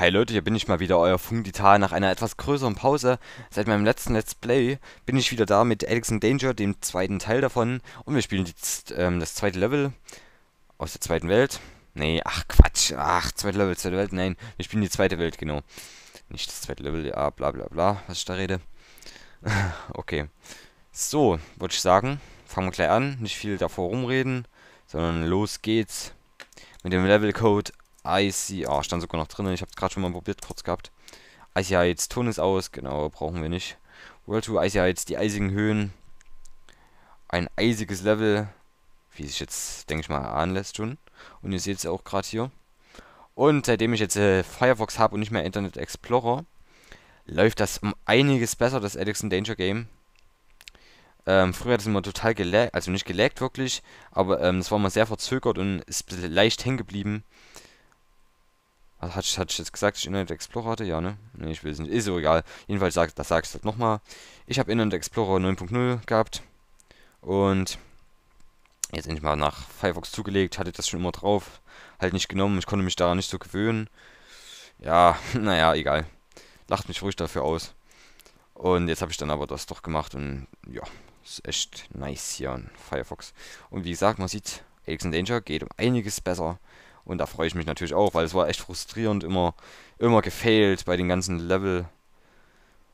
Hi Leute, hier bin ich mal wieder, euer Fungitar. Nach einer etwas größeren Pause seit meinem letzten Let's Play bin ich wieder da mit Alex in Danger, dem zweiten Teil davon. Und wir spielen jetzt ähm, das zweite Level aus der zweiten Welt. Nee, ach Quatsch, ach, zweite Level, zweite Welt, nein, wir spielen die zweite Welt, genau. Nicht das zweite Level, ja, bla bla bla, was ich da rede. okay, so, würde ich sagen, fangen wir gleich an. Nicht viel davor rumreden, sondern los geht's mit dem Levelcode Icy, ah, stand sogar noch drin, ich habe es gerade schon mal probiert, kurz gehabt. Icy Heights, Ton ist aus, genau, brauchen wir nicht. World 2 Icy Heights, die eisigen Höhen. Ein eisiges Level, wie sich jetzt, denke ich mal, ahnen lässt schon. Und ihr seht es auch gerade hier. Und seitdem ich jetzt äh, Firefox habe und nicht mehr Internet Explorer, läuft das um einiges besser, das Alex Danger Game. Ähm, früher hat es immer total gelaggt, also nicht gelaggt wirklich, aber ähm, es ähm, war immer sehr verzögert und ist leicht hängen geblieben hatte also hat, hat ich jetzt gesagt, dass ich Internet Explorer hatte? Ja, ne? Ne, ich will es nicht. Ist so egal. Jedenfalls, sag, das sage ich halt nochmal. Ich habe Internet Explorer 9.0 gehabt. Und jetzt endlich mal nach Firefox zugelegt. Hatte das schon immer drauf. Halt nicht genommen. Ich konnte mich daran nicht so gewöhnen. Ja, naja, egal. Lacht mich ruhig dafür aus. Und jetzt habe ich dann aber das doch gemacht. Und ja, ist echt nice hier an Firefox. Und wie gesagt, man sieht, Alex Danger geht um einiges besser. Und da freue ich mich natürlich auch, weil es war echt frustrierend, immer, immer gefailt bei den ganzen Level.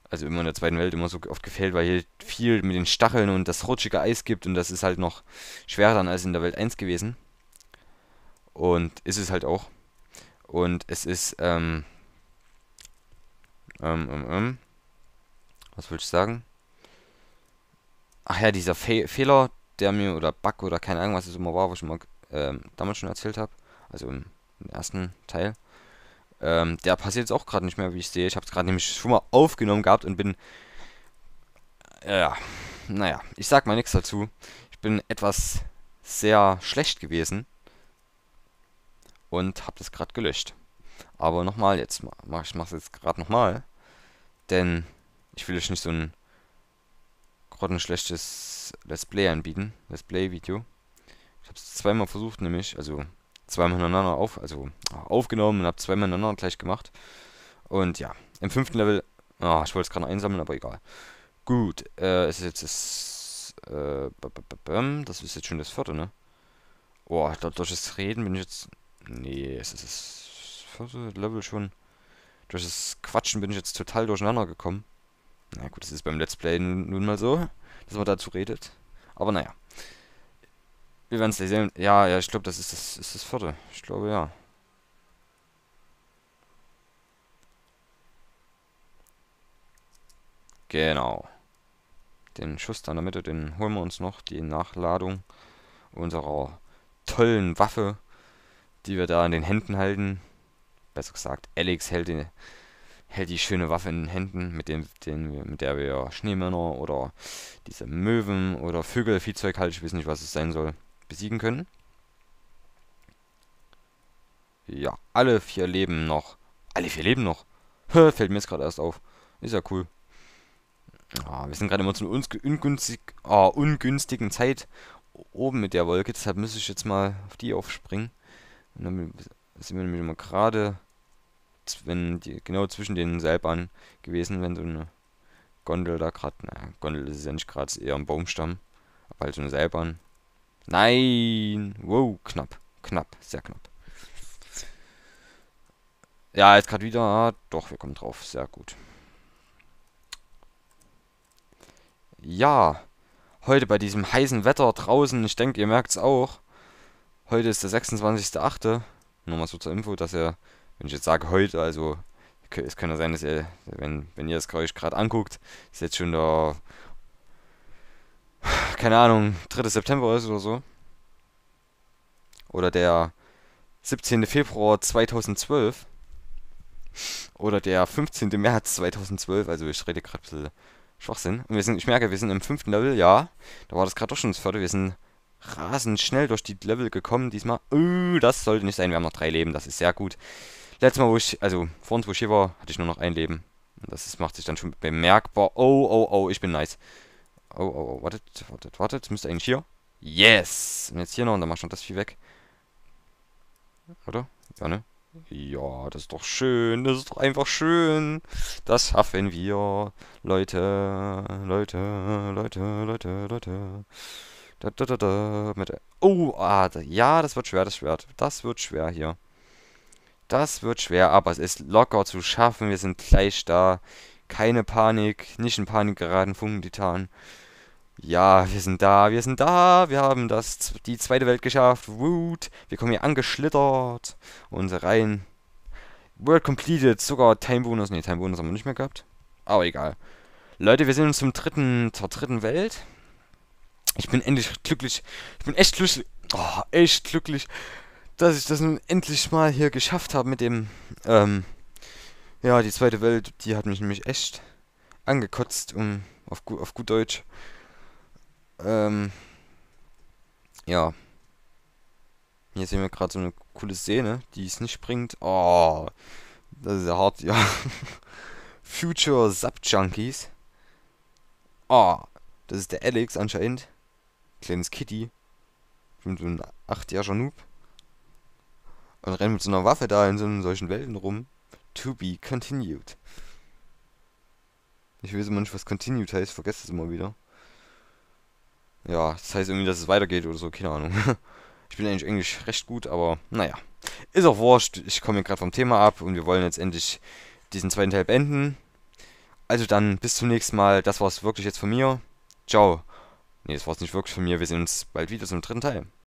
Also immer in der zweiten Welt immer so oft gefailt, weil hier viel mit den Stacheln und das rutschige Eis gibt und das ist halt noch schwerer dann als in der Welt 1 gewesen. Und ist es halt auch. Und es ist, ähm, ähm, ähm, ähm, was wollte ich sagen? Ach ja, dieser Fe Fehler, der mir, oder Bug oder keine Ahnung, was es immer war, was ich mal, ähm, damals schon erzählt habe also im, im ersten Teil. Ähm, der passiert jetzt auch gerade nicht mehr, wie ich sehe. Ich habe es gerade nämlich schon mal aufgenommen gehabt und bin... Äh, ja, naja, ich sag mal nichts dazu. Ich bin etwas sehr schlecht gewesen und habe das gerade gelöscht. Aber nochmal jetzt, mach, ich mach's jetzt gerade nochmal, denn ich will euch nicht so ein grottenschlechtes Let's Play anbieten, Let's Play Video. Ich habe es zweimal versucht nämlich, also zweimal hintereinander auf, also aufgenommen und habe zweimal hintereinander gleich gemacht. Und ja, im fünften Level, oh, ich wollte es gerade einsammeln, aber egal. Gut, äh, es ist jetzt das, äh, das ist jetzt schon das vierte, ne? Boah, ich glaube, durch das Reden bin ich jetzt, nee, es ist das vierte Level schon. Durch das Quatschen bin ich jetzt total durcheinander gekommen. Na gut, das ist beim Let's Play nun, nun mal so, dass man dazu redet. Aber naja. Wir werden es sehen. Ja, ja, ich glaube, das ist das, ist das vierte. Ich glaube, ja. Genau. Den Schuss da in der Mitte, den holen wir uns noch. Die Nachladung unserer tollen Waffe, die wir da in den Händen halten. Besser gesagt, Alex hält die, hält die schöne Waffe in den Händen, mit, dem, den, mit der wir Schneemänner oder diese Möwen oder Vögelviehzeug halten. ich weiß nicht, was es sein soll, besiegen können. Ja, alle vier leben noch. Alle vier leben noch. Fällt mir jetzt gerade erst auf. Ist ja cool. Ah, wir sind gerade immer zu einer ungünstig, ah, ungünstigen Zeit oben mit der Wolke. Deshalb müsste ich jetzt mal auf die aufspringen. Und dann sind wir nämlich immer gerade wenn die, genau zwischen den Seilbahnen gewesen, wenn so eine Gondel da gerade, naja, Gondel ist ja nicht gerade, eher ein Baumstamm, aber halt so eine Seilbahn. Nein. Wow, knapp. Knapp, sehr knapp. Ja, jetzt gerade wieder. Doch, wir kommen drauf. Sehr gut. Ja, heute bei diesem heißen Wetter draußen, ich denke, ihr merkt es auch. Heute ist der 26.08. Nur mal so zur Info, dass ihr, wenn ich jetzt sage heute, also es könnte sein, dass ihr, wenn, wenn ihr das Geräusch gerade anguckt, ist jetzt schon der keine Ahnung, 3. September ist oder so. Oder der 17. Februar 2012. Oder der 15. März 2012. Also ich rede gerade ein bisschen Schwachsinn. Und wir sind, ich merke, wir sind im fünften Level, ja. Da war das gerade doch schon das vierte. Wir sind rasend schnell durch die Level gekommen diesmal. Öh, das sollte nicht sein. Wir haben noch drei Leben, das ist sehr gut. Letztes Mal, wo ich, also vor uns, wo ich hier war, hatte ich nur noch ein Leben. Und Das ist, macht sich dann schon bemerkbar. Oh, oh, oh, ich bin nice. Oh, oh, oh, wartet, wartet, wartet. Müsste eigentlich hier. Yes! Und jetzt hier noch und dann machst du das Vieh weg. Oder? Ja, ne? Ja, das ist doch schön. Das ist doch einfach schön. Das schaffen wir. Leute, Leute, Leute, Leute, Leute. Da, da, da, da. Mit, oh, ah, da, ja, das wird schwer, das Schwert. Das wird schwer hier. Das wird schwer, aber es ist locker zu schaffen. Wir sind gleich da. Keine Panik. Nicht in Panik geraten, Funken Titan. Ja, wir sind da, wir sind da, wir haben das, die zweite Welt geschafft. Woot, wir kommen hier angeschlittert und rein. World completed, sogar Time Bonus. Ne, Time Bonus haben wir nicht mehr gehabt. Aber egal. Leute, wir sind uns zum dritten, zur dritten Welt. Ich bin endlich glücklich. Ich bin echt glücklich. Oh, echt glücklich, dass ich das nun endlich mal hier geschafft habe mit dem. Ähm, ja, die zweite Welt, die hat mich nämlich echt angekotzt, um auf, auf gut Deutsch. Ähm, ja. Hier sehen wir gerade so eine coole Szene, die es nicht bringt. Oh, das ist ja hart, ja. Future Sub Junkies. Oh, das ist der Alex anscheinend. Kleines Kitty. Bestimmt so einem 8 achtjähriger Noob. Und rennt mit so einer Waffe da in so in solchen Welten rum. To be continued. Ich weiß immer nicht, was continued heißt, vergesst es immer wieder ja, das heißt irgendwie, dass es weitergeht oder so, keine Ahnung. Ich bin eigentlich Englisch recht gut, aber naja. Ist auch wurscht, ich komme hier gerade vom Thema ab und wir wollen jetzt endlich diesen zweiten Teil beenden. Also dann, bis zum nächsten Mal. Das war's wirklich jetzt von mir. Ciao. Ne, das war's nicht wirklich von mir. Wir sehen uns bald wieder zum dritten Teil.